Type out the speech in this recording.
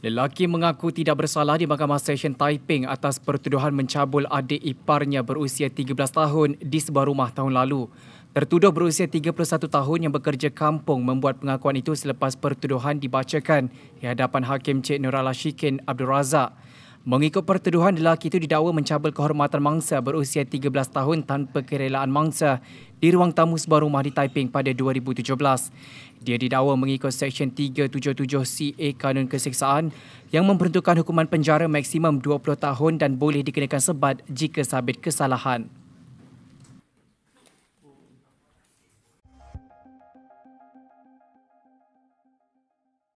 Lelaki mengaku tidak bersalah di Mahkamah stesen Taiping atas pertuduhan mencabul adik iparnya berusia 13 tahun di sebuah rumah tahun lalu. Tertuduh berusia 31 tahun yang bekerja kampung membuat pengakuan itu selepas pertuduhan dibacakan di hadapan Hakim Cik Nurala Shikin Abdul Razak. Mengikut pertuduhan, lelaki itu didakwa mencabul kehormatan mangsa berusia 13 tahun tanpa kerelaan mangsa di ruang tamu sebuah rumah di Taiping pada 2017. Dia didakwa mengikut Seksyen 377 CA Kanun Keseksaan yang memperuntukkan hukuman penjara maksimum 20 tahun dan boleh dikenakan sebat jika sabit kesalahan.